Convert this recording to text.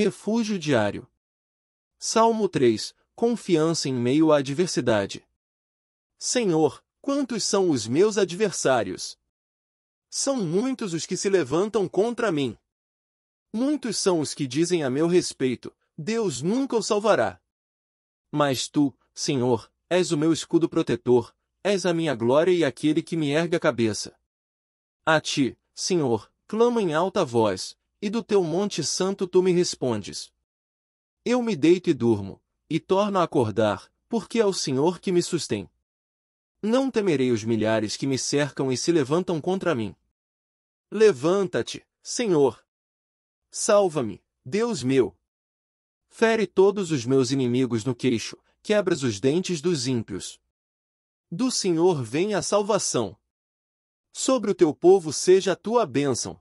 refúgio diário. Salmo 3 Confiança em meio à adversidade. Senhor, quantos são os meus adversários? São muitos os que se levantam contra mim. Muitos são os que dizem a meu respeito: Deus nunca o salvará. Mas tu, Senhor, és o meu escudo protetor, és a minha glória e aquele que me ergue a cabeça. A ti, Senhor, clamo em alta voz, e do teu monte santo tu me respondes. Eu me deito e durmo, e torno a acordar, porque é o Senhor que me sustém. Não temerei os milhares que me cercam e se levantam contra mim. Levanta-te, Senhor! Salva-me, Deus meu! Fere todos os meus inimigos no queixo, quebras os dentes dos ímpios. Do Senhor vem a salvação. Sobre o teu povo seja a tua bênção.